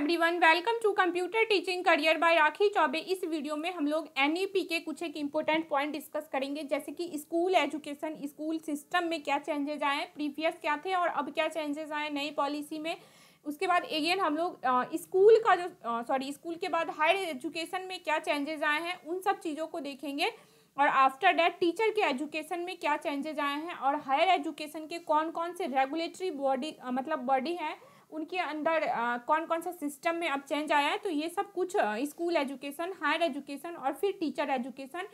Everyone welcome to computer teaching career by Rakhi Choubey इस video में हम लोग एन e के कुछ एक इम्पोर्टेंट पॉइंट डिस्कस करेंगे जैसे कि स्कूल एजुकेशन स्कूल सिस्टम में क्या चेंजेज आए प्रीवियस क्या थे और अब क्या चेंजेस आए नई पॉलिसी में उसके बाद अगेन हम लोग स्कूल का जो सॉरी स्कूल के बाद हायर एजुकेशन में क्या चेंजेज आए हैं उन सब चीज़ों को देखेंगे और आफ्टर डैट टीचर के एजुकेशन में क्या चेंजेज आए हैं और हायर एजुकेशन के कौन कौन से रेगुलेटरी बॉडी मतलब बॉडी हैं उनके अंदर कौन कौन सा सिस्टम में अब चेंज आया है तो ये सब कुछ स्कूल एजुकेशन हायर एजुकेशन और फिर टीचर एजुकेशन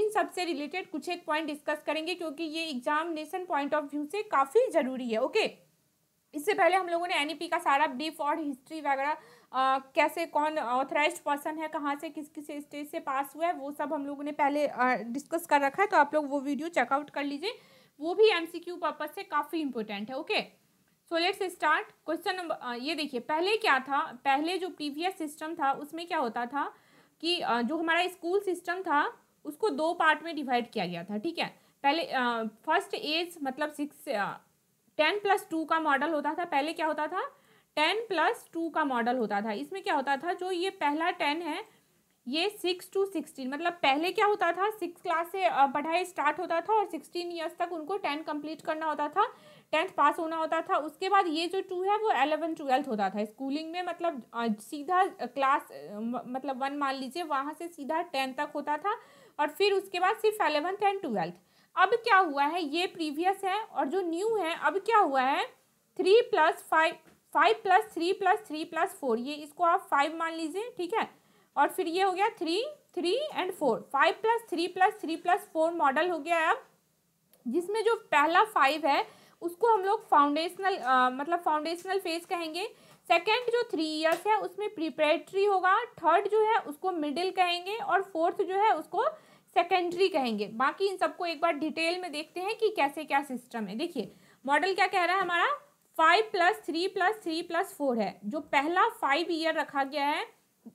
इन सब से रिलेटेड कुछ एक पॉइंट डिस्कस करेंगे क्योंकि ये एग्जामिनेशन पॉइंट ऑफ व्यू से काफ़ी ज़रूरी है ओके इससे पहले हम लोगों ने एन e का सारा ब्रीफ और हिस्ट्री वगैरह कैसे कौन ऑथराइज पर्सन है कहाँ से किस किस स्टेज से पास हुआ है वो सब हम लोगों ने पहले डिस्कस कर रखा है तो आप लोग वो वीडियो चेकआउट कर लीजिए वो भी एम पर्पज से काफ़ी इंपॉर्टेंट है okay okay? So let's start question number ये देखिए पहले क्या था पहले जो प्रीवियस सिस्टम था उसमें क्या होता था कि uh, जो हमारा स्कूल सिस्टम था उसको दो पार्ट में डिवाइड किया गया था ठीक है पहले फर्स्ट uh, एज मतलब सिक्स टेन प्लस टू का मॉडल होता था पहले क्या होता था टेन प्लस टू का मॉडल होता था इसमें क्या होता था जो ये पहला टेन है ये सिक्स टू सिक्सटीन मतलब पहले क्या होता था सिक्स क्लास से पढ़ाई स्टार्ट होता था और सिक्सटीन ईयर्स तक उनको टेंथ कंप्लीट करना होता था टेंथ पास होना होता था उसके बाद ये जो टू है वो एलेवन ट्वेल्थ होता था स्कूलिंग में मतलब सीधा क्लास मतलब वन मान लीजिए वहाँ से सीधा टेंथ तक होता था और फिर उसके बाद सिर्फ एलेवंथ एंड ट्वेल्थ अब क्या हुआ है ये प्रीवियस है और जो न्यू है अब क्या हुआ है three plus five five plus three plus three plus four ये इसको आप फाइव मान लीजिए ठीक है और फिर ये हो गया three three and four five plus three plus three plus four model हो गया अब जिसमें जो पहला फाइव है उसको हम लोग फाउंडेशनल मतलब फाउंडेशनल फेज कहेंगे सेकेंड जो थ्री ईयर्स है उसमें प्रिपरेटरी होगा थर्ड जो है उसको मिडिल कहेंगे और फोर्थ जो है उसको सेकेंडरी कहेंगे बाकी इन सबको एक बार डिटेल में देखते हैं कि कैसे क्या सिस्टम है देखिए मॉडल क्या कह रहा है हमारा five plus three plus three plus four है जो पहला फाइव ईयर रखा गया है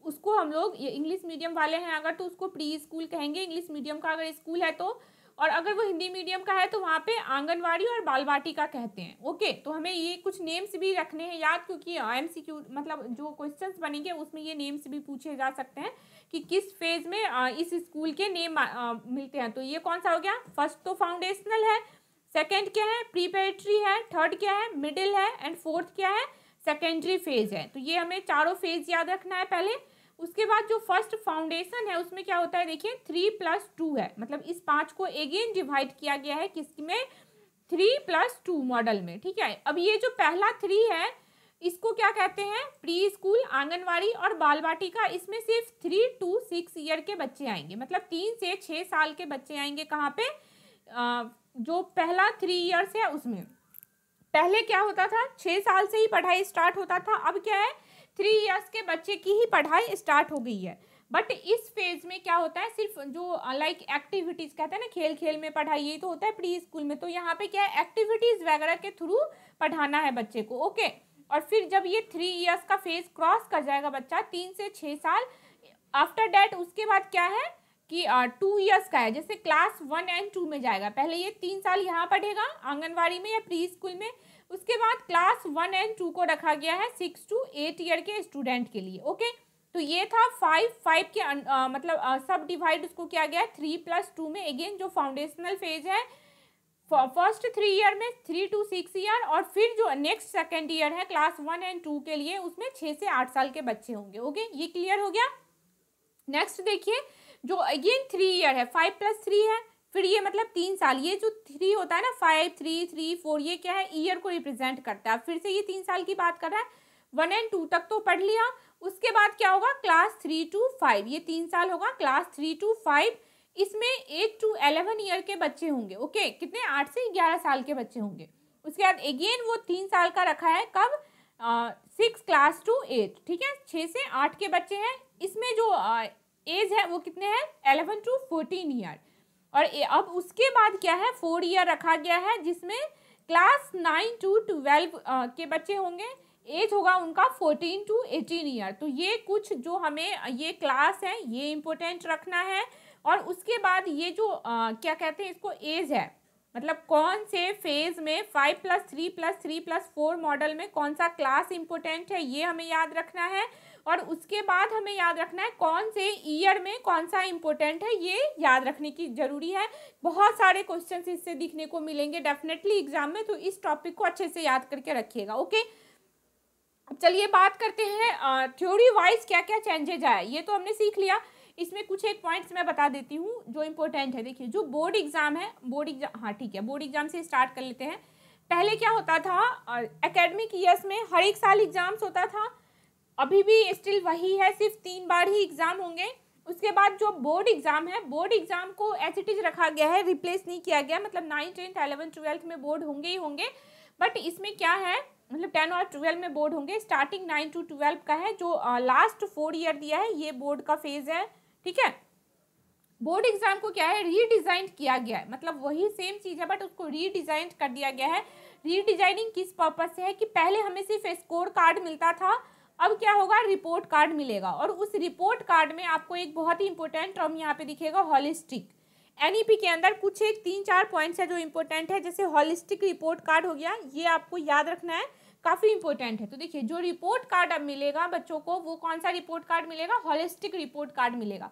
उसको हम लोग ये इंग्लिश मीडियम वाले हैं अगर तो उसको प्री स्कूल कहेंगे इंग्लिश मीडियम का अगर स्कूल है तो और अगर वो हिंदी मीडियम का है तो वहाँ पे आंगनवाड़ी और बालवाटी का कहते हैं ओके तो हमें ये कुछ नेम्स भी रखने हैं याद क्योंकि एम सी क्यू मतलब जो क्वेश्चंस बनेंगे उसमें ये नेम्स भी पूछे जा सकते हैं कि किस फेज में इस स्कूल के नेम मिलते हैं तो ये कौन सा हो गया फर्स्ट तो फाउंडेशनल है सेकेंड क्या है प्रीपेट्री है थर्ड क्या है मिडिल है एंड फोर्थ क्या है सेकेंडरी फेज है तो ये हमें चारों फेज याद रखना है पहले उसके बाद जो फर्स्ट फाउंडेशन है उसमें क्या होता है देखिए थ्री प्लस टू है मतलब इस पाँच को अगेन डिवाइड किया गया है किस में थ्री प्लस टू मॉडल में ठीक है अब ये जो पहला थ्री है इसको क्या कहते हैं प्री स्कूल आंगनवाड़ी और बाल वाटिका इसमें सिर्फ थ्री टू सिक्स ईयर के बच्चे आएंगे मतलब तीन से छः साल के बच्चे आएंगे कहाँ पे आ, जो पहला थ्री ईयर्स है उसमें पहले क्या होता था छः साल से ही पढ़ाई स्टार्ट होता था अब क्या है थ्री इयर्स के बच्चे की ही पढ़ाई स्टार्ट हो गई है बट इस फेज में क्या होता है सिर्फ जो लाइक एक्टिविटीज़ कहते हैं ना खेल खेल में पढ़ाई यही तो होता है प्री स्कूल में तो यहाँ पे क्या है एक्टिविटीज़ वगैरह के थ्रू पढ़ाना है बच्चे को ओके और फिर जब ये थ्री इयर्स का फेज क्रॉस कर जाएगा बच्चा तीन से छः साल आफ्टर डैट उसके बाद क्या है कि टू इयर्स का है जैसे क्लास वन एंड टू में जाएगा पहले ये तीन साल यहाँ पढ़ेगा आंगनवाड़ी में या प्री स्कूल में उसके बाद क्लास वन एंड टू को रखा गया है सिक्स टू एट ईयर के स्टूडेंट के लिए ओके तो ये था फाइव फाइव के आ, मतलब आ, सब डिवाइड उसको किया गया है थ्री प्लस टू में अगेन जो फाउंडेशनल फेज है फर्स्ट थ्री ईयर में थ्री टू सिक्स ईयर और फिर जो नेक्स्ट सेकेंड ईयर है क्लास वन एंड टू के लिए उसमें छः से आठ साल के बच्चे होंगे ओके ये क्लियर हो गया नेक्स्ट देखिए जो अगेन थ्री ईयर है फाइव प्लस थ्री है फिर ये मतलब तीन साल ये जो थ्री होता है ना फाइव थ्री थ्री फोर ये क्या है ईयर को रिप्रेजेंट करता है फिर से ये तीन साल की बात कर रहा है वन एंड टू तक तो पढ़ लिया उसके बाद क्या होगा क्लास थ्री टू फाइव ये तीन साल होगा क्लास थ्री टू फाइव इसमें एट टू एलेवन ईयर के बच्चे होंगे ओके कितने आठ से ग्यारह साल के बच्चे होंगे उसके बाद अगेन वो तीन साल का रखा है कब सिक्स क्लास टू एट ठीक है छः से आठ के बच्चे हैं इसमें जो uh, एज है वो कितने हैं एलेवन टू फोर्टीन ईयर और अब उसके बाद क्या है फोर ईयर रखा गया है जिसमें क्लास नाइन टू ट्वेल्व के बच्चे होंगे एज होगा उनका फोर्टीन टू एटीन ईयर तो ये कुछ जो हमें ये क्लास है ये इम्पोर्टेंट रखना है और उसके बाद ये जो आ, क्या कहते हैं इसको एज है मतलब कौन से फेज में five plus three plus three plus four model में कौन सा क्लास इम्पोर्टेंट है ये हमें याद रखना है और उसके बाद हमें याद रखना है कौन से ईयर में कौन सा इंपॉर्टेंट है ये याद रखने की ज़रूरी है बहुत सारे क्वेश्चन इससे दिखने को मिलेंगे डेफिनेटली एग्जाम में तो इस टॉपिक को अच्छे से याद करके रखिएगा ओके चलिए बात करते हैं थ्योरी वाइज क्या क्या चेंजेज आए ये तो हमने सीख लिया इसमें कुछ एक पॉइंट्स मैं बता देती हूँ जो इम्पोर्टेंट है देखिए जो बोर्ड एग्जाम है बोर्ड एग्जाम हाँ ठीक है बोर्ड एग्जाम से स्टार्ट कर लेते हैं पहले क्या होता था एकेडमिक ईयर्स में हर एक साल एग्जाम्स होता था अभी भी स्टिल वही है सिर्फ तीन बार ही एग्ज़ाम होंगे उसके बाद जो बोर्ड एग्ज़ाम है बोर्ड एग्ज़ाम को एस इट इज रखा गया है रिप्लेस नहीं किया गया मतलब नाइन टेंथ एलेवन ट्वेल्थ में बोर्ड होंगे ही होंगे बट इसमें क्या है मतलब टेन और ट्वेल्व में बोर्ड होंगे स्टार्टिंग नाइन टू ट्वेल्व का है जो लास्ट फोर ईयर दिया है ये बोर्ड का फेज़ है ठीक है बोर्ड एग्जाम को क्या है रीडिज़ाइन किया गया है मतलब वही सेम चीज़ है बट उसको रीडिज़ाइन कर दिया गया है रीडिज़ाइनिंग किस पर्पज़ से है कि पहले हमें सिर्फ स्कोर कार्ड मिलता था अब क्या होगा रिपोर्ट कार्ड मिलेगा और उस रिपोर्ट कार्ड में आपको एक बहुत ही इंपॉर्टेंट टर्म यहाँ पे दिखेगा हॉलिस्टिक एनईपी के अंदर कुछ एक तीन चार पॉइंट्स है जो इंपॉर्टेंट है जैसे हॉलिस्टिक रिपोर्ट कार्ड हो गया ये आपको याद रखना है काफ़ी इंपॉर्टेंट है तो देखिए जो रिपोर्ट कार्ड अब मिलेगा बच्चों को वो कौन सा रिपोर्ट कार्ड मिलेगा हॉलिस्टिक रिपोर्ट कार्ड मिलेगा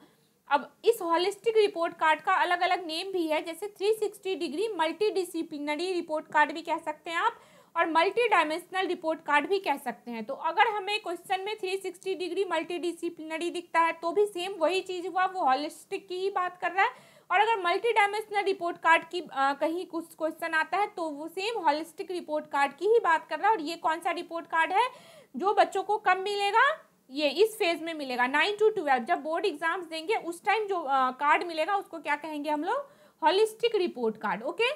अब इस हॉलिस्टिक रिपोर्ट कार्ड का अलग अलग नेम भी है जैसे 360 degree multi disciplinary report card भी कह सकते हैं आप और मल्टी डायमेंशनल रिपोर्ट कार्ड भी कह सकते हैं तो अगर हमें क्वेश्चन में 360 डिग्री मल्टी डिसिप्लिनरी दिखता है तो भी सेम वही चीज़ हुआ वो हॉलिस्टिक की ही बात कर रहा है और अगर मल्टी डायमेंशनल रिपोर्ट कार्ड की आ, कहीं कुछ क्वेश्चन आता है तो वो सेम हॉलिस्टिक रिपोर्ट कार्ड की ही बात कर रहा है और ये कौन सा रिपोर्ट कार्ड है जो बच्चों को कम मिलेगा ये इस फेज में मिलेगा नाइन टू ट्वेल्व जब बोर्ड एग्जाम्स देंगे उस टाइम जो कार्ड मिलेगा उसको क्या कहेंगे हम लोग हॉलिस्टिक रिपोर्ट कार्ड ओके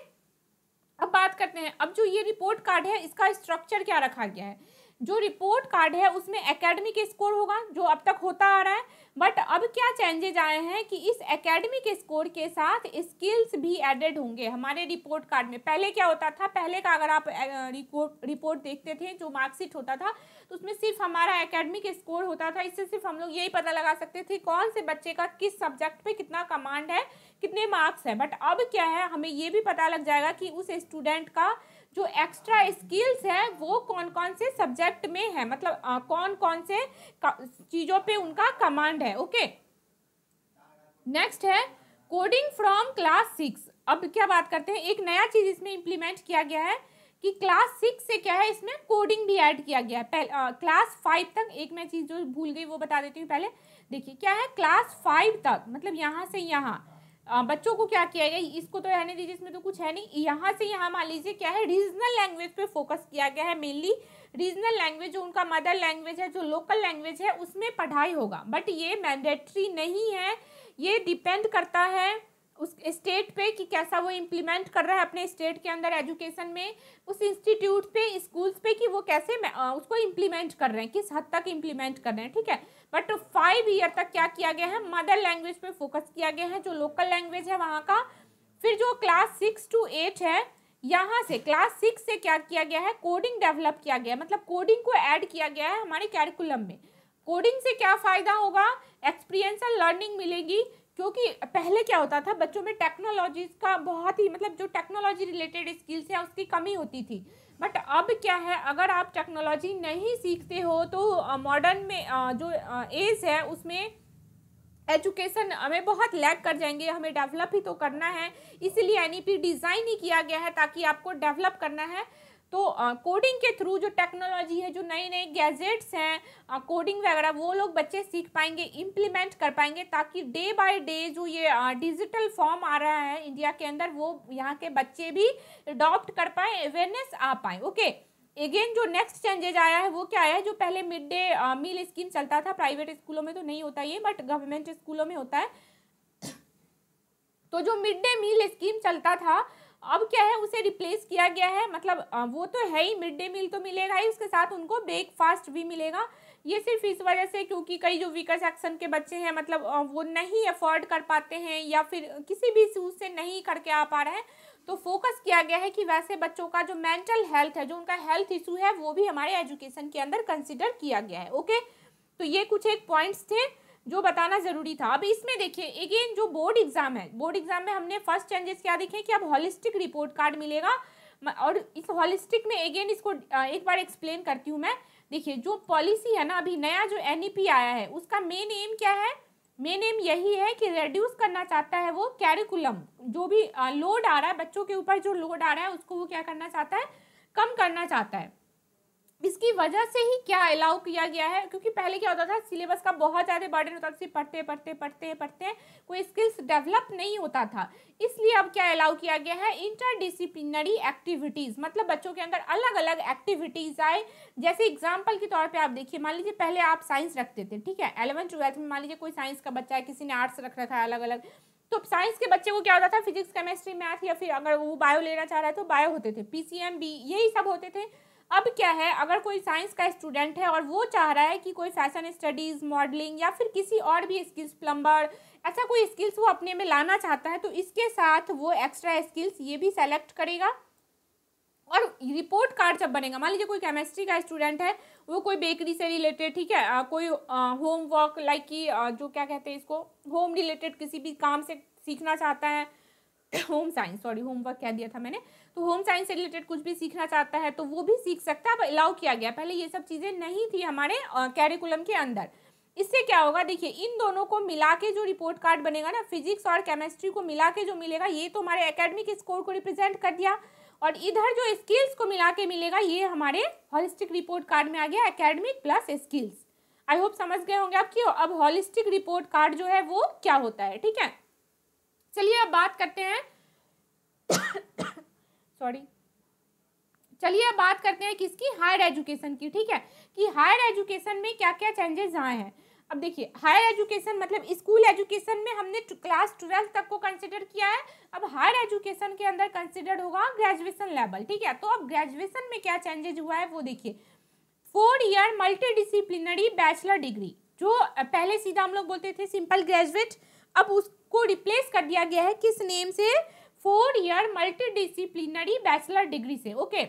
अब बात करते हैं अब जो ये रिपोर्ट कार्ड है इसका स्ट्रक्चर क्या रखा गया है जो रिपोर्ट कार्ड है उसमें एकेडमिक स्कोर होगा जो अब तक होता आ रहा है बट अब क्या चेंजेज आए हैं कि इस एकेडमिक स्कोर के साथ स्किल्स भी एडेड होंगे हमारे रिपोर्ट कार्ड में पहले क्या होता था पहले का अगर आप रिपोर्ट रिपोर्ट देखते थे जो मार्कशीट होता था तो उसमें सिर्फ हमारा एकेडमिक स्कोर होता था इससे सिर्फ हम लोग यही पता लगा सकते थे कौन से बच्चे का किस सब्जेक्ट पर कितना कमांड है कितने मार्क्स हैं बट अब क्या है हमें ये भी पता लग जाएगा कि उस स्टूडेंट का जो एक्स्ट्रा स्किल्स है वो कौन कौन से सब्जेक्ट में है मतलब आ, कौन कौन से चीज़ों पे उनका कमांड है ओके नेक्स्ट है कोडिंग फ्रॉम क्लास सिक्स अब क्या बात करते हैं एक नया चीज़ इसमें इम्प्लीमेंट किया गया है कि क्लास सिक्स से क्या है इसमें कोडिंग भी ऐड किया गया है पहले क्लास फाइव तक एक मैं चीज़ जो भूल गई वो बता देती हूँ पहले देखिए क्या है क्लास फाइव तक मतलब यहाँ से यहाँ बच्चों को क्या किया गया इसको तो रहने दीजिए इसमें तो कुछ है नहीं यहाँ से यहाँ मान लीजिए क्या है रीजनल लैंग्वेज पे फोकस किया गया है मेनली रीजनल लैंग्वेज जो उनका मदर लैंग्वेज है जो लोकल लैंग्वेज है उसमें पढ़ाई होगा बट ये मैंडेटरी नहीं है ये डिपेंड करता है उस स्टेट पे कि कैसा वो इम्प्लीमेंट कर रहा है अपने स्टेट के अंदर एजुकेशन में उस इंस्टीट्यूट पे स्कूल्स पे कि वो कैसे उसको इम्प्लीमेंट कर रहे हैं किस हद तक इम्प्लीमेंट कर रहे हैं ठीक है बट फाइव ईयर तक क्या किया गया है मदर लैंग्वेज पे फोकस किया गया है जो लोकल लैंग्वेज है वहाँ का फिर जो क्लास सिक्स टू एट है यहाँ से क्लास सिक्स से क्या किया गया है कोडिंग डेवलप किया गया मतलब कोडिंग को ऐड किया गया है हमारे कैरिकुलम में कोडिंग से क्या फ़ायदा होगा एक्सपीरियंसल लर्निंग मिलेगी क्योंकि पहले क्या होता था बच्चों में टेक्नोलॉजीज का बहुत ही मतलब जो टेक्नोलॉजी रिलेटेड स्किल्स है उसकी कमी होती थी बट अब क्या है अगर आप टेक्नोलॉजी नहीं सीखते हो तो मॉडर्न में जो एज है उसमें एजुकेशन हमें बहुत लैग कर जाएंगे हमें डेवलप ही तो करना है इसीलिए एन डिज़ाइन ही किया गया है ताकि आपको डेवलप करना है तो कोडिंग के थ्रू जो टेक्नोलॉजी है जो नए नए गैजेट्स हैं कोडिंग वगैरह वो लोग बच्चे सीख पाएंगे इम्प्लीमेंट कर पाएंगे ताकि डे बाय डे जो ये डिजिटल फॉर्म आ रहा है इंडिया के अंदर वो यहाँ के बच्चे भी अडॉप्ट कर पाए अवेयरनेस आ पाए ओके अगेन जो नेक्स्ट चेंजेज आया है वो क्या आया है जो पहले मिड डे मील स्कीम चलता था प्राइवेट स्कूलों में तो नहीं होता ये बट गवर्नमेंट स्कूलों में होता है तो जो मिड डे मील स्कीम चलता था अब क्या है उसे रिप्लेस किया गया है मतलब वो तो है ही मिड डे मील तो मिलेगा ही उसके साथ उनको ब्रेकफास्ट भी मिलेगा ये सिर्फ इस वजह से क्योंकि कई जो वीकर सेक्शन के बच्चे हैं मतलब वो नहीं अफोर्ड कर पाते हैं या फिर किसी भी सूज से नहीं करके आ पा रहे हैं तो फोकस किया गया है कि वैसे बच्चों का जो मेंटल हेल्थ है जो उनका हेल्थ इशू है वो भी हमारे एजुकेशन के अंदर कंसिडर किया गया है ओके तो ये कुछ एक पॉइंट्स थे जो बताना जरूरी था अब इसमें देखिए अगेन जो बोर्ड एग्जाम है बोर्ड एग्जाम में हमने फर्स्ट चेंजेस क्या देखे कि अब हॉलिस्टिक रिपोर्ट कार्ड मिलेगा और इस हॉलिस्टिक में अगेन इसको एक बार एक्सप्लेन करती हूँ मैं देखिए जो पॉलिसी है ना अभी नया जो एन आया है उसका मेन एम क्या है मेन एम यही है कि रेड्यूस करना चाहता है वो कैरिकुलम जो भी लोड आ रहा है बच्चों के ऊपर जो लोड आ रहा है उसको वो क्या करना चाहता है कम करना चाहता है इसकी वजह से ही क्या अलाउ किया गया है क्योंकि पहले क्या होता था सिलेबस का बहुत ज़्यादा बर्डन होता था पढ़ते पढ़ते पढ़ते पढ़ते कोई स्किल्स डेवलप नहीं होता था इसलिए अब क्या अलाउ किया गया है इंटरडिसिप्लिनरी एक्टिविटीज़ मतलब बच्चों के अंदर अलग अलग एक्टिविटीज़ आए जैसे एग्जाम्पल के तौर पर आप देखिए मान लीजिए पहले आप साइंस रखते थे ठीक है एलेवन ट्वेल्थ में मान लीजिए कोई साइंस का बच्चा है किसी ने आर्ट्स रख रखा है अलग अलग तो साइंस के बच्चे को क्या होता था फिजिक्स केमिस्ट्री मैथ या फिर अगर वो बायो लेना चाह रहा है तो बायो होते थे पीसीएम बी यही सब होते थे अब क्या है अगर कोई साइंस का स्टूडेंट है और वो चाह रहा है कि कोई फैशन स्टडीज़ मॉडलिंग या फिर किसी और भी स्किल्स प्लम्बर ऐसा कोई स्किल्स वो अपने में लाना चाहता है तो इसके साथ वो एक्स्ट्रा स्किल्स ये भी सेलेक्ट करेगा और रिपोर्ट कार्ड जब बनेगा मान लीजिए कोई केमिस्ट्री का स्टूडेंट है वो कोई बेकरी से रिलेटेड ठीक है आ, कोई होम वर्क लाइक की जो क्या कहते हैं इसको होम रिलेटेड किसी भी काम से सीखना चाहता है होम साइंस सॉरी होमवर्क कह दिया था मैंने तो होम साइंस से रिलेटेड कुछ भी सीखना चाहता है तो वो भी सीख सकता है अब अलाउ किया गया पहले ये सब चीज़ें नहीं थी हमारे कैरिकुलम के अंदर इससे क्या होगा देखिए इन दोनों को मिला के जो रिपोर्ट कार्ड बनेगा ना फिजिक्स और केमिस्ट्री को मिला के जो मिलेगा ये तो हमारे एकेडमिक स्कोर को रिप्रेजेंट कर दिया और इधर जो स्किल्स को मिला के मिलेगा ये हमारे हॉलिस्टिक रिपोर्ट कार्ड में आ गया academic plus skills I hope समझ गए होंगे आप क्यों अब हॉलिस्टिक रिपोर्ट कार्ड जो है वो क्या होता है ठीक है चलिए अब बात करते हैं सॉरी चलिए अब बात करते हैं किसकी हायर एजुकेशन की ठीक है कि हायर एजुकेशन में क्या क्या चेंजेस आए हैं अब देखिए हायर एजुकेशन मतलब स्कूल एजुकेशन में हमने क्लास ट्वेल्थ तक को कंसिडर किया है अब हायर एजुकेशन के अंदर कंसिडर होगा ग्रेजुएशन लेवल ठीक है तो अब ग्रेजुएशन में क्या चेंजेज हुआ है वो देखिए four year multi disciplinary bachelor degree जो पहले सीधा हम लोग बोलते थे सिंपल ग्रेजुएट अब उसको रिप्लेस कर दिया गया है किस नेम से four year multidisciplinary bachelor degree से ओके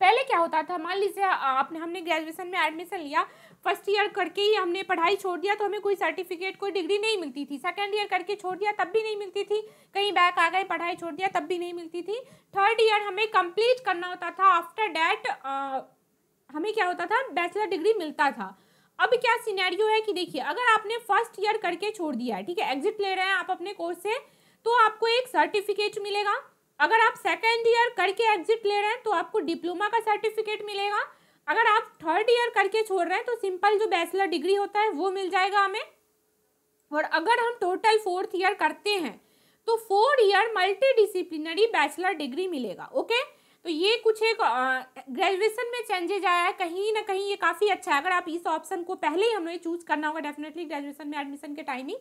पहले क्या होता था मान लीजिए आपने हमने ग्रेजुएशन में एडमिशन लिया फर्स्ट ईयर करके ही हमने पढ़ाई छोड़ दिया तो हमें कोई सर्टिफिकेट कोई डिग्री नहीं मिलती थी सेकेंड ईयर करके छोड़ दिया तब भी नहीं मिलती थी कहीं बैक आ गए पढ़ाई छोड़ दिया तब भी नहीं मिलती थी थर्ड ईयर हमें कंप्लीट करना होता था आफ्टर डैट हमें क्या होता था बैचलर डिग्री मिलता था अब क्या सीनैरियो है कि देखिए अगर आपने फर्स्ट ईयर करके छोड़ दिया है ठीक है एग्जिट ले रहे हैं आप अपने कोर्स से तो आपको एक सर्टिफिकेट मिलेगा अगर आप सेकेंड ईयर करके एग्जिट ले रहे हैं तो आपको डिप्लोमा का सर्टिफिकेट मिलेगा अगर आप थर्ड ईयर करके छोड़ रहे हैं तो सिंपल जो बैचलर डिग्री होता है वो मिल जाएगा हमें और अगर हम टोटल फोर्थ ईयर करते हैं तो four year multi disciplinary bachelor degree मिलेगा ओके तो ये कुछ एक ग्रेजुएशन में चेंजेज आया है कहीं ना कहीं ये काफ़ी अच्छा है अगर आप इस ऑप्शन को पहले ही हमें चूज करना होगा डेफिनेटली ग्रेजुएशन में एडमिशन के टाइमिंग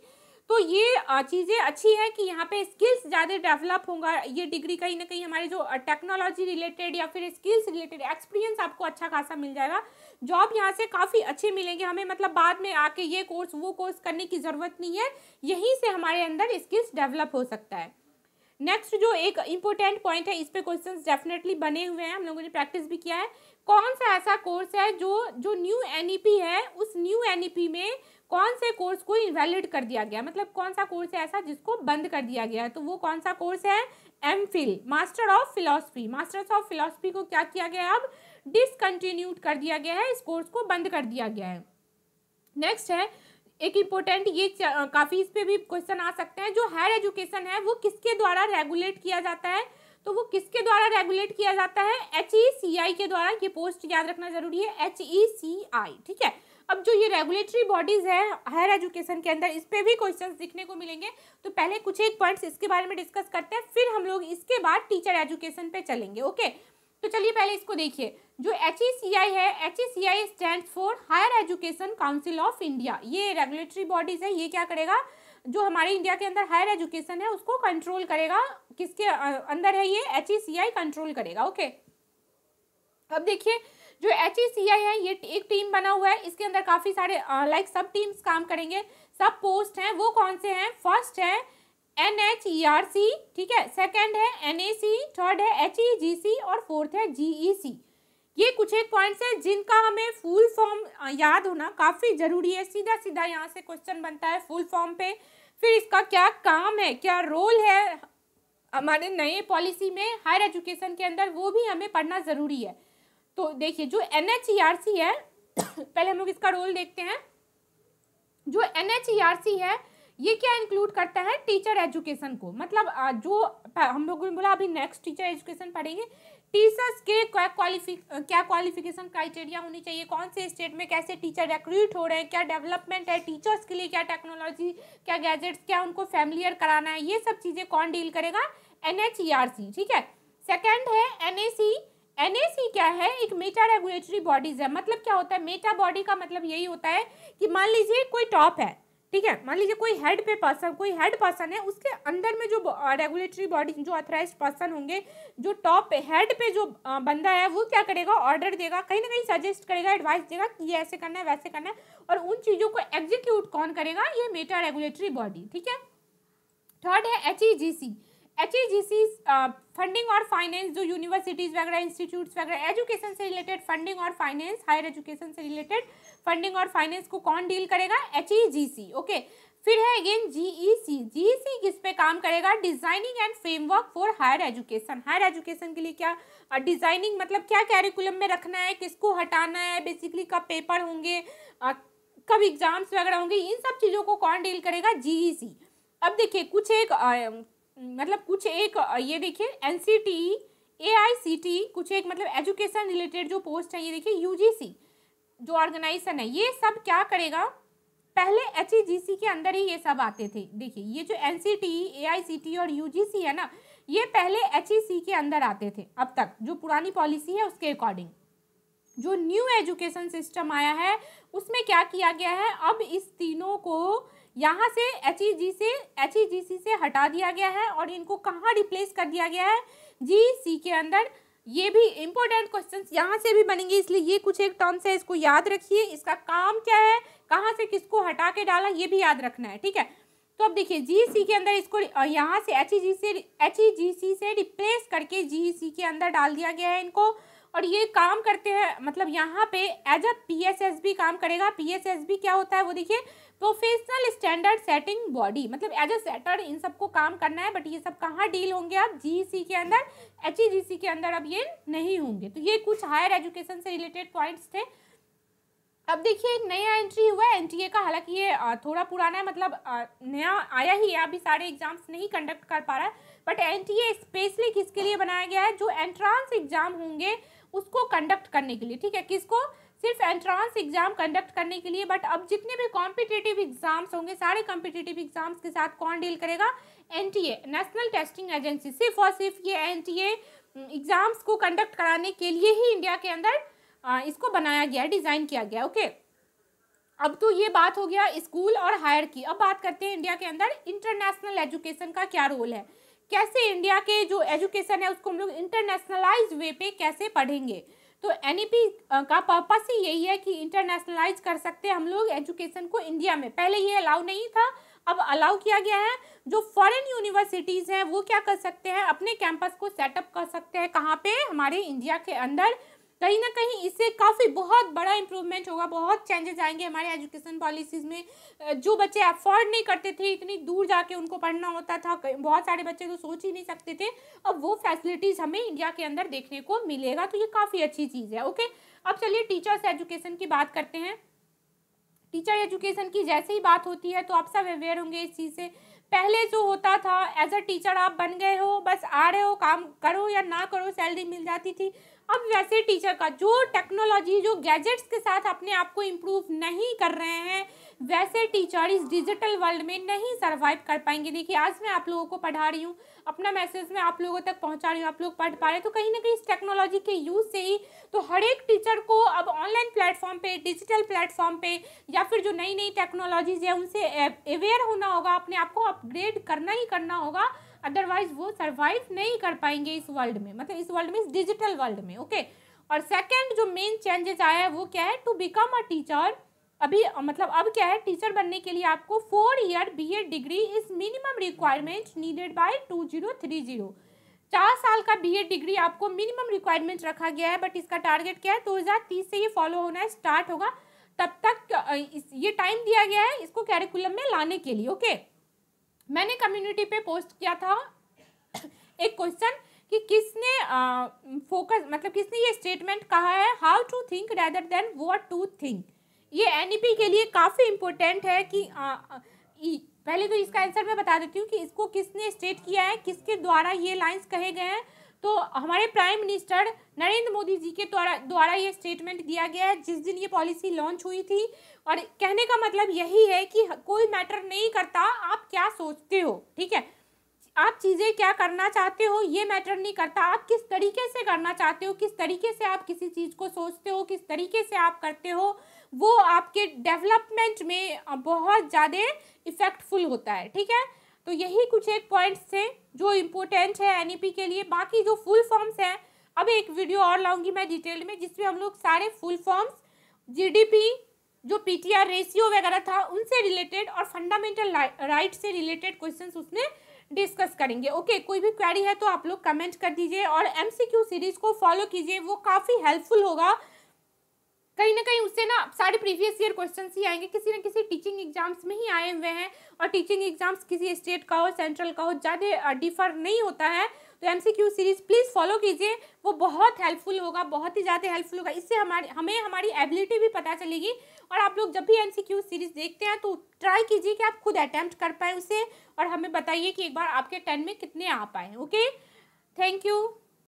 तो ये चीज़ें अच्छी है कि यहाँ पे स्किल्स ज़्यादा डेवलप होगा ये डिग्री कहीं ना कहीं हमारे जो टेक्नोलॉजी रिलेटेड या फिर स्किल्स रिलेटेड एक्सपीरियंस आपको अच्छा खासा मिल जाएगा जॉब यहाँ से काफ़ी अच्छे मिलेंगे हमें मतलब बाद में आके ये कोर्स वो कोर्स करने की ज़रूरत नहीं है यहीं से हमारे अंदर स्किल्स डेवलप हो सकता है नेक्स्ट जो एक इम्पोर्टेंट पॉइंट है इस पे क्वेश्चन डेफिनेटली बने हुए हैं हम लोगों ने प्रैक्टिस भी किया है कौन सा ऐसा कोर्स है जो जो न्यू एन है उस न्यू एन में कौन से कोर्स को इनवैलिड कर दिया गया मतलब कौन सा कोर्स है ऐसा जिसको बंद कर दिया गया है तो वो कौन सा कोर्स है M phil master of philosophy masters of philosophy को क्या किया गया अब डिसकंटिन्यूड कर दिया गया है इस कोर्स को बंद कर दिया गया है नेक्स्ट है एक इम्पोर्टेंट ये काफ़ी इस पर भी क्वेश्चन आ सकते हैं जो हायर एजुकेशन है वो किसके द्वारा रेगुलेट किया जाता है तो वो किसके द्वारा रेगुलेट किया जाता है एच ई सी आई के द्वारा ये पोस्ट याद रखना जरूरी है एच ई सी आई ठीक है अब जो ये रेगुलेटरी बॉडीज है हायर एजुकेशन के अंदर इस पर भी क्वेश्चंस दिखने को मिलेंगे तो पहले कुछ एक पॉइंट्स इसके बारे में डिस्कस करते हैं फिर हम लोग इसके बाद टीचर एजुकेशन पे चलेंगे ओके तो चलिए पहले इसको देखिए जो एच है H stand for higher education council of India ये रेगुलेटरी बॉडीज है ये क्या करेगा जो हमारे इंडिया के अंदर हायर एजुकेशन है उसको कंट्रोल करेगा किसके अंदर है ये एच कंट्रोल करेगा ओके अब देखिए जो एच है ये एक टीम बना हुआ है इसके अंदर काफ़ी सारे लाइक सब टीम्स काम करेंगे सब पोस्ट हैं वो कौन से हैं फर्स्ट है, है N H E R C ठीक है सेकेंड है एन ए सी थर्ड है एच ई जी सी और फोर्थ है जी ई सी ये कुछ एक पॉइंट्स हैं जिनका हमें फुल फॉर्म याद होना काफ़ी ज़रूरी है सीधा सीधा यहाँ से क्वेश्चन बनता है फुल फॉर्म पे फिर इसका क्या काम है क्या रोल है हमारे नए पॉलिसी में हायर एजुकेशन के अंदर वो भी हमें पढ़ना ज़रूरी है तो देखिए जो N H E R C है पहले हम लोग इसका रोल देखते हैं जो N H E R C है ये क्या इंक्लूड करता है टीचर एजुकेशन को मतलब जो हम लोगों ने बोला अभी नेक्स्ट टीचर एजुकेशन पढ़ेंगे टीचर्स के क्या क्वालिफिक क्या क्वालिफिकेशन क्राइटेरिया होनी चाहिए कौन से स्टेट में कैसे टीचर रिक्रूट हो रहे हैं क्या डेवलपमेंट है टीचर्स के लिए क्या टेक्नोलॉजी क्या गैजेट्स क्या उनको फैमिलियर कराना है ये सब चीज़ें कौन डील करेगा एन e ठीक है सेकेंड है एन एनएसी क्या है एक मेटा रेगुलेटरी बॉडीज है मतलब क्या होता है मेटा बॉडी का मतलब यही होता है कि मान लीजिए कोई टॉप है ठीक है मान लीजिए कोई हेड पे पर्सन कोई हेड पर्सन है उसके अंदर में जो रेगुलेटरी बॉडी जो अथराइज पर्सन होंगे जो टॉप पे हेड पे जो बंदा है वो क्या करेगा ऑर्डर देगा कहीं ना कहीं सजेस्ट करेगा एडवाइस देगा कि ये ऐसे करना है वैसे करना है और उन चीज़ों को एग्जीक्यूट कौन करेगा ये मेटा रेगुलेटरी बॉडी ठीक है थर्ड है H E G C H E G C funding और फाइनेंस जो यूनिवर्सिटीज़ वगैरह इंस्टीट्यूट्स वगैरह एजुकेशन से रिलेटेड फंडिंग और फाइनेंस हायर एजुकेशन से रिलेटेड फंडिंग और फाइनेंस को कौन डील करेगा एच e ओके फिर है अगेन जीईसी जीईसी किस पे काम करेगा designing and framework for higher education higher education के लिए क्या डिजाइनिंग uh, मतलब क्या कैरिकुलम में रखना है किसको हटाना है बेसिकली कब पेपर होंगे uh, कब एग्जाम्स वगैरह होंगे इन सब चीज़ों को कौन डील करेगा जीईसी e अब देखिए कुछ एक uh, मतलब कुछ एक ये देखिए N C T A I C T कुछ एक मतलब एजुकेशन रिलेटेड जो पोस्ट है ये देखिए यू जी सी जो ऑर्गेनाइजेशन है ये सब क्या करेगा पहले एच e के अंदर ही ये सब आते थे देखिए ये जो एन सी e, e और यू है ना ये पहले एच के अंदर आते थे अब तक जो पुरानी पॉलिसी है उसके अकॉर्डिंग जो न्यू एजुकेशन सिस्टम आया है उसमें क्या किया गया है अब इस तीनों को यहाँ से एच से एच से हटा दिया गया है और इनको कहाँ रिप्लेस कर दिया गया है जी के अंदर ये भी इंपॉर्टेंट क्वेश्चन यहाँ से भी बनेंगे इसलिए ये कुछ एक टर्म्स है इसको याद रखिए इसका काम क्या है कहाँ से किसको हटा के डाला ये भी याद रखना है ठीक है तो अब देखिए जी के अंदर इसको यहाँ से एच e e से एच से रिप्लेस करके जी e के अंदर डाल दिया गया है इनको और ये काम करते हैं मतलब यहाँ पे एज अ पी काम करेगा पी क्या होता है वो देखिए प्रोफेशनल स्टैंडर्ड सेटिंग बॉडी मतलब एज ए सेटर इन सबको काम करना है बट ये सब कहाँ डील होंगे आप जीईसी e के अंदर एचईजीसी e के अंदर अब ये नहीं होंगे तो ये कुछ हायर एजुकेशन से रिलेटेड पॉइंट्स थे अब देखिए एक नया एंट्री हुआ है एन का हालांकि ये थोड़ा पुराना है मतलब नया आया ही है अभी सारे एग्जाम्स नहीं कंडक्ट कर पा रहा है बट एनटीए स्पेशली किसके लिए बनाया गया है जो एंट्रांस एग्जाम होंगे उसको कंडक्ट करने के लिए ठीक है किसको सिर्फ एंट्रांस एग्जाम कंडक्ट करने के लिए बट अब जितने भी कॉम्पिटेटिव एग्जाम्स होंगे सारे कॉम्पिटेटिव एग्जाम्स के साथ कौन डील करेगा एनटीए नेशनल टेस्टिंग एजेंसी सिर्फ और सिर्फ ये एनटीए एग्जाम्स को कंडक्ट कराने के लिए ही इंडिया के अंदर इसको बनाया गया डिज़ाइन किया गया ओके अब तो ये बात हो गया स्कूल और हायर की अब बात करते हैं इंडिया के अंदर इंटरनेशनल एजुकेशन का क्या रोल है कैसे इंडिया के जो एजुकेशन है उसको हम लोग इंटरनेशनलाइज वे पे कैसे पढ़ेंगे तो एन e का पर्पस ही यही है कि इंटरनेशनलाइज कर सकते हैं हम लोग एजुकेशन को इंडिया में पहले ये अलाउ नहीं था अब अलाउ किया गया है जो फॉरेन यूनिवर्सिटीज़ हैं वो क्या कर सकते हैं अपने कैंपस को सेटअप कर सकते हैं कहाँ पे हमारे इंडिया के अंदर कहीं ना कहीं इससे काफ़ी बहुत बड़ा इम्प्रूवमेंट होगा बहुत चेंजेस आएंगे हमारे एजुकेशन पॉलिसीज़ में जो बच्चे अफोर्ड नहीं करते थे इतनी दूर जाके उनको पढ़ना होता था बहुत सारे बच्चे तो सोच ही नहीं सकते थे अब वो फैसिलिटीज़ हमें इंडिया के अंदर देखने को मिलेगा तो ये काफ़ी अच्छी चीज़ है ओके अब चलिए टीचर्स एजुकेशन की बात करते हैं टीचर एजुकेशन की जैसे ही बात होती है तो आप सब अवेयर होंगे इस चीज़ से पहले जो होता था एज अ टीचर आप बन गए हो बस आ रहे हो काम करो या ना करो सैलरी मिल जाती थी अब वैसे टीचर का जो टेक्नोलॉजी जो गैजेट्स के साथ अपने आप को इम्प्रूव नहीं कर रहे हैं वैसे टीचर इस डिजिटल वर्ल्ड में नहीं सरवाइव कर पाएंगे देखिए आज मैं आप लोगों को पढ़ा रही हूँ अपना मैसेज मैं आप लोगों तक पहुँचा रही हूँ आप लोग पढ़ पा रहे तो कहीं ना कहीं इस टेक्नोलॉजी के यूज़ से ही तो हर एक टीचर को अब ऑनलाइन प्लेटफॉर्म पे डिजिटल प्लेटफॉर्म पे या फिर जो नई नई टेक्नोलॉजीज है उनसे अवेयर होना होगा अपने आप को अपग्रेड करना ही करना होगा अदरवाइज वो सर्वाइव नहीं कर पाएंगे इस वर्ल्ड में मतलब इस वर्ल्ड में इस डिजिटल वर्ल्ड में ओके और सेकेंड जो मेन चेंजेस आया है वो क्या है टू बिकम अ टीचर अभी मतलब अब क्या है टीचर बनने के लिए आपको four year B Ed degree is minimum requirement needed by two zero three zero चार साल का बी एड डिग्री आपको मिनिमम रिक्वायरमेंट रखा गया है बट इसका टारगेट क्या है दो हज़ार तीस से ये फॉलो होना स्टार्ट होगा तब तक ये टाइम दिया गया है इसको कैरिकुलम में लाने के लिए ओके okay? मैंने कम्युनिटी पे पोस्ट किया था एक क्वेश्चन कि किसने फोकस uh, मतलब किसने ये स्टेटमेंट कहा है how to think rather than what to think ये एन e के लिए काफ़ी इम्पोर्टेंट है कि uh, uh, पहले तो इसका आंसर मैं बता देती हूँ कि इसको किसने स्टेट किया है किसके द्वारा ये लाइंस कहे गए हैं तो हमारे प्राइम मिनिस्टर नरेंद्र मोदी जी के द्वारा द्वारा ये स्टेटमेंट दिया गया है जिस दिन ये पॉलिसी लॉन्च हुई थी और कहने का मतलब यही है कि कोई मैटर नहीं करता आप क्या सोचते हो ठीक है आप चीज़ें क्या करना चाहते हो ये मैटर नहीं करता आप किस तरीके से करना चाहते हो किस तरीके से आप किसी चीज़ को सोचते हो किस तरीके से आप करते हो वो आपके डेवलपमेंट में बहुत ज़्यादा इफ़ेक्टफुल होता है ठीक है तो यही कुछ एक पॉइंट्स थे जो इम्पोर्टेंट है एन के लिए बाकी जो फुल फॉर्म्स हैं अब एक वीडियो और लाऊंगी मैं डिटेल में जिसमें हम लोग सारे फुल फॉर्म्स जी जो पी रेशियो वगैरह था उनसे रिलेटेड और फंडामेंटल राइट से रिलेटेड क्वेश्चन उसमें डिस्कस करेंगे ओके okay, कोई भी क्वेरी है तो आप लोग कमेंट कर दीजिए और एमसीक्यू सीरीज को फॉलो कीजिए वो काफ़ी हेल्पफुल होगा कहीं ना कहीं उससे ना सारे प्रीवियस ईयर क्वेश्चन ही आएंगे किसी ना किसी टीचिंग एग्जाम्स में ही आए हुए हैं और टीचिंग एग्जाम्स किसी स्टेट का हो सेंट्रल का हो ज़्यादा डिफर नहीं होता है तो एम सीरीज़ प्लीज़ फॉलो कीजिए वो बहुत हेल्पफुल होगा बहुत ही ज़्यादा हेल्पफुल होगा इससे हमारे हमें हमारी एबिलिटी भी पता चलेगी और आप लोग जब भी एम सीरीज़ देखते हैं तो ट्राई कीजिए कि आप खुद अटैम्प्ट कर पाएँ उसे और हमें बताइए कि एक बार आपके टेन में कितने आ पाएँ ओके थैंक यू